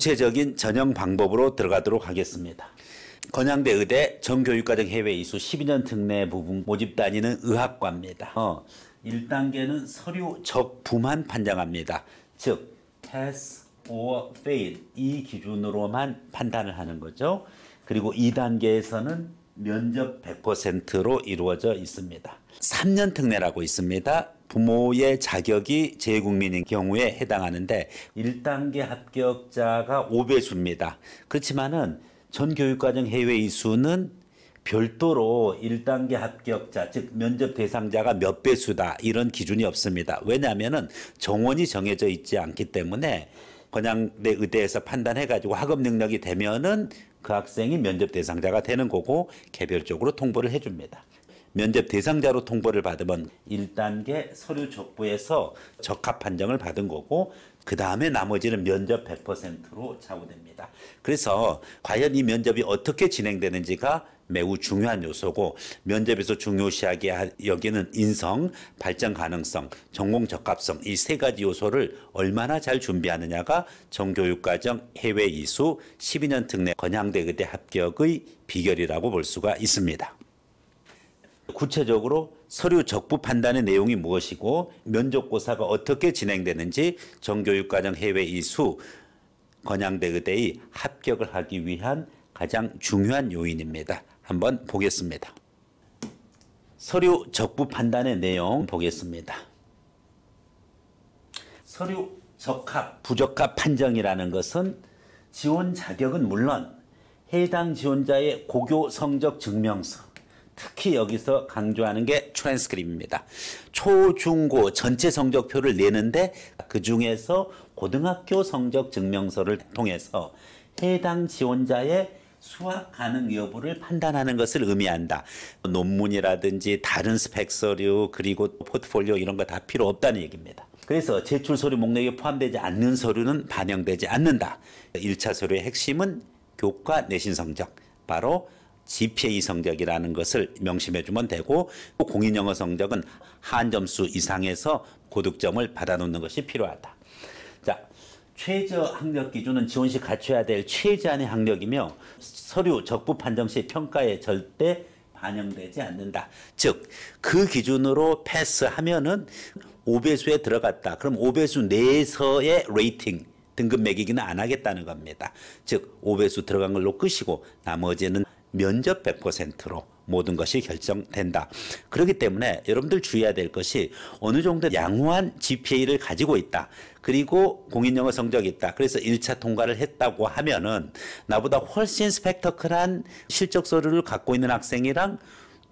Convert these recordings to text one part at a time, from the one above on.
구체적인 전형 방법으로 들어가도록 하겠습니다. 건양대 의대 정교육과정 해외 이수 12년 특례 부분 모집 단위는 의학과입니다. 어, 1단계는 서류 적부만 판정합니다. 즉 pass or fail 이 기준으로만 판단을 하는 거죠. 그리고 2단계에서는 면접 100%로 이루어져 있습니다. 3년 특례라고 있습니다. 부모의 자격이 재외국민인 경우에 해당하는데 1단계 합격자가 5배수입니다. 그렇지만은 전 교육과정 해외 이수는 별도로 1단계 합격자, 즉 면접 대상자가 몇 배수다 이런 기준이 없습니다. 왜냐하면 정원이 정해져 있지 않기 때문에 건양대 의대에서 판단해가지고 학업 능력이 되면은 그 학생이 면접 대상자가 되는 거고 개별적으로 통보를 해줍니다. 면접 대상자로 통보를 받으면 1단계 서류 적부에서 적합 판정을 받은 거고 그 다음에 나머지는 면접 100%로 좌우됩니다. 그래서 과연 이 면접이 어떻게 진행되는지가 매우 중요한 요소고 면접에서 중요시하게 여기는 인성, 발전 가능성, 전공 적합성 이 세 가지 요소를 얼마나 잘 준비하느냐가 정교육과정 해외 이수 12년 특례 건양대 의대 합격의 비결이라고 볼 수가 있습니다. 구체적으로 서류 적부 판단의 내용이 무엇이고 면접고사가 어떻게 진행되는지 정교육과정 해외 이수 건양대 의대의 합격을 하기 위한 가장 중요한 요인입니다. 한번 보겠습니다. 서류 적부 판단의 내용 보겠습니다. 서류 적합, 부적합 판정이라는 것은 지원 자격은 물론 해당 지원자의 고교 성적 증명서, 특히 여기서 강조하는 게 트랜스크립입니다. 초, 중, 고 전체 성적표를 내는데 그 중에서 고등학교 성적 증명서를 통해서 해당 지원자의 수학 가능 여부를 판단하는 것을 의미한다. 논문이라든지 다른 스펙 서류 그리고 포트폴리오 이런 거 다 필요 없다는 얘기입니다. 그래서 제출 서류 목록에 포함되지 않는 서류는 반영되지 않는다. 1차 서류의 핵심은 교과 내신 성적, 바로 GPA 성적이라는 것을 명심해 주면 되고 또 공인 영어 성적은 한 점수 이상에서 고득점을 받아놓는 것이 필요하다. 자, 최저 학력 기준은 지원 시 갖춰야 될 최저한의 학력이며 서류 적부 판정 시 평가에 절대 반영되지 않는다. 즉, 그 기준으로 패스하면은 5배수에 들어갔다. 그럼 5배수 내에서의 레이팅, 등급 매기기는 안 하겠다는 겁니다. 즉, 5배수 들어간 걸로 끝이고 나머지는 면접 100%로 모든 것이 결정된다. 그렇기 때문에 여러분들 주의해야 될 것이 어느 정도 양호한 GPA를 가지고 있다. 그리고 공인영어 성적이 있다. 그래서 1차 통과를 했다고 하면은 나보다 훨씬 스펙터클한 실적 서류를 갖고 있는 학생이랑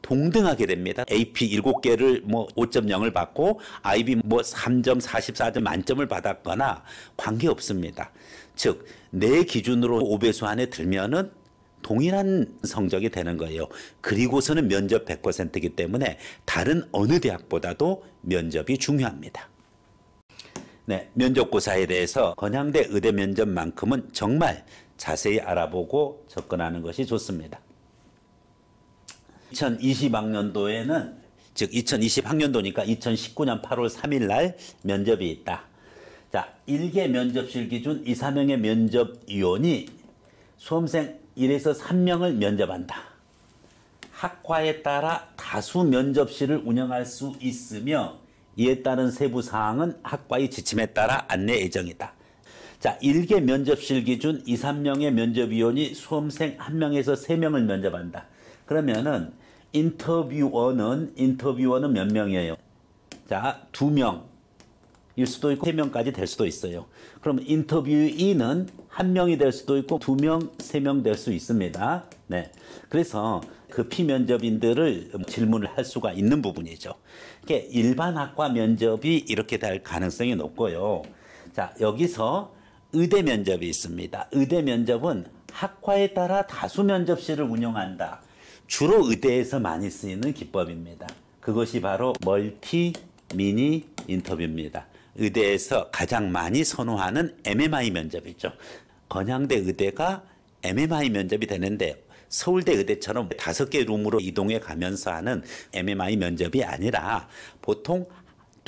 동등하게 됩니다. AP 7개를 뭐 5.0을 받고 IB 뭐 3점, 44점 만점을 받았거나 관계 없습니다. 즉, 내 기준으로 5배수 안에 들면은 동일한 성적이 되는 거예요. 그리고서는 면접 100%이기 때문에 다른 어느 대학보다도 면접이 중요합니다. 네, 면접고사에 대해서 건양대 의대 면접만큼은 정말 자세히 알아보고 접근하는 것이 좋습니다. 2020학년도에는 즉 2020학년도니까 2019년 8월 3일 날 면접이 있다. 자, 1개 면접실 기준 2, 3명의 면접위원이 수험생 1에서 3명을 면접한다. 학과에 따라 다수 면접실을 운영할 수 있으며 이에 따른 세부 사항은 학과의 지침에 따라 안내 예정이다. 자, 1개 면접실 기준 2, 3명의 면접위원이 수험생 1명에서 3명을 면접한다. 그러면은 인터뷰원은 인터뷰원은 몇 명이에요? 자, 2명. 일 수도 있고 세명까지될 수도 있어요. 그럼 인터뷰인은 한 명이 될 수도 있고 두 명, 세 명 될 수 있습니다. 네. 그래서 그 피면접인들을 질문을 할 수가 있는 부분이죠. 이게 일반 학과 면접이 이렇게 될 가능성이 높고요. 자, 여기서 의대 면접이 있습니다. 의대 면접은 학과에 따라 다수 면접실을 운영한다. 주로 의대에서 많이 쓰이는 기법입니다. 그것이 바로 멀티 미니 인터뷰입니다. 의대에서 가장 많이 선호하는 MMI 면접이죠. 건양대 의대가 MMI 면접이 되는데 서울대 의대처럼 다섯 개 룸으로 이동해 가면서 하는 MMI 면접이 아니라 보통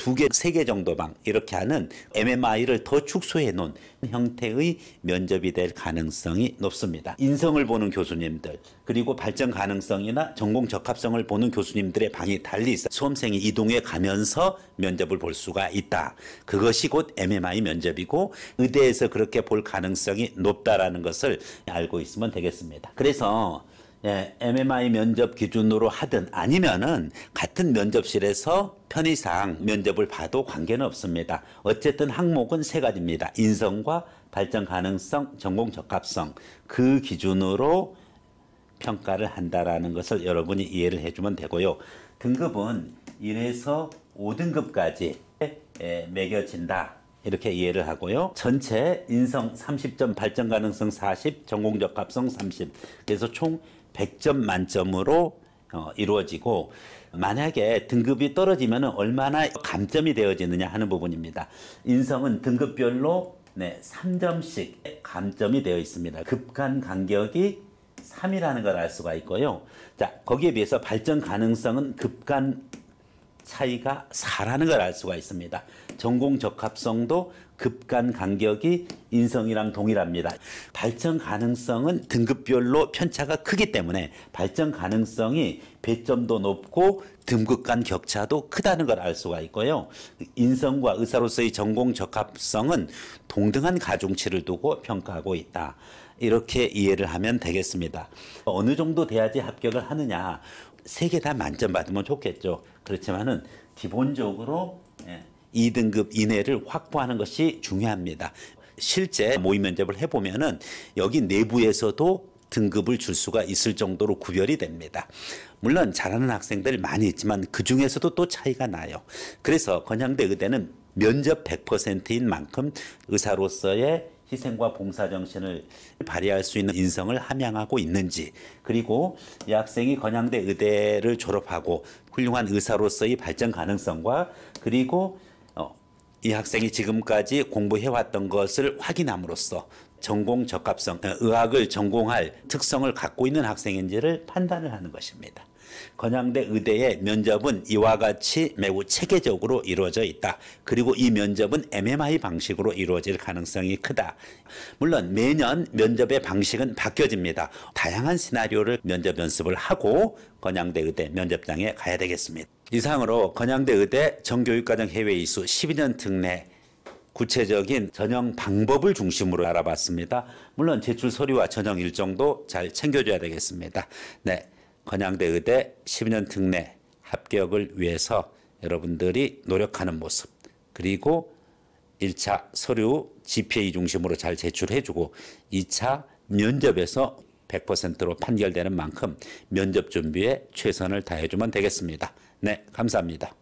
두 개, 세 개정도만 이렇게 하는 MMI를 더 축소해 놓은 형태의 면접이 될 가능성이 높습니다. 인성을 보는 교수님들 그리고 발전 가능성이나 전공 적합성을 보는 교수님들의 방이 달리 있어 수험생이 이동해 가면서 면접을 볼 수가 있다. 그것이 곧 MMI 면접이고 의대에서 그렇게 볼 가능성이 높다라는 것을 알고 있으면 되겠습니다. 그래서 예, MMI 면접 기준으로 하든 아니면은 같은 면접실에서 편의상 면접을 봐도 관계는 없습니다. 어쨌든 항목은 세 가지입니다. 인성과 발전 가능성, 전공 적합성. 그 기준으로 평가를 한다라는 것을 여러분이 이해를 해주면 되고요. 등급은 1에서 5등급까지 예, 매겨진다. 이렇게 이해를 하고요. 전체 인성 30점, 발전 가능성 40, 전공적 합성 30. 그래서 총 100점 만점으로 어, 이루어지고 만약에 등급이 떨어지면 얼마나 감점이 되어지느냐 하는 부분입니다. 인성은 등급별로 네, 3점씩 감점이 되어 있습니다. 급간 간격이 3이라는 걸 알 수가 있고요. 자, 거기에 비해서 발전 가능성은 급간 차이가 4라는 걸 알 수가 있습니다. 전공 적합성도 급간 간격이 인성이랑 동일합니다. 발전 가능성은 등급별로 편차가 크기 때문에 발전 가능성이 배점도 높고 등급 간 격차도 크다는 걸 알 수가 있고요. 인성과 의사로서의 전공 적합성은 동등한 가중치를 두고 평가하고 있다. 이렇게 이해를 하면 되겠습니다. 어느 정도 돼야지 합격을 하느냐. 세개다 만점 받으면 좋겠죠. 그렇지만은 기본적으로 2등급 예, 이내를 확보하는 것이 중요합니다. 실제 모의 면접을 해보면은 여기 내부에서도 등급을 줄 수가 있을 정도로 구별이 됩니다. 물론 잘하는 학생들 많이 있지만 그 중에서도 또 차이가 나요. 그래서 건양대 의대는 면접 100%인 만큼 의사로서의 희생과 봉사 정신을 발휘할 수 있는 인성을 함양하고 있는지 그리고 이 학생이 건양대 의대를 졸업하고 훌륭한 의사로서의 발전 가능성과 그리고 어, 이 학생이 지금까지 공부해왔던 것을 확인함으로써 전공 적합성, 어, 의학을 전공할 특성을 갖고 있는 학생인지를 판단을 하는 것입니다. 건양대 의대의 면접은 이와 같이 매우 체계적으로 이루어져 있다. 그리고 이 면접은 MMI 방식으로 이루어질 가능성이 크다. 물론 매년 면접의 방식은 바뀌어집니다. 다양한 시나리오를 면접 연습을 하고 건양대 의대 면접장에 가야 되겠습니다. 이상으로 건양대 의대 정교육과정 해외 이수 12년 특례 구체적인 전형 방법을 중심으로 알아봤습니다. 물론 제출 서류와 전형 일정도 잘 챙겨줘야 되겠습니다. 네, 건양대 의대 10년 특례 합격을 위해서 여러분들이 노력하는 모습 그리고 1차 서류 GPA 중심으로 잘 제출해주고 2차 면접에서 100%로 판결되는 만큼 면접 준비에 최선을 다해주면 되겠습니다. 네, 감사합니다.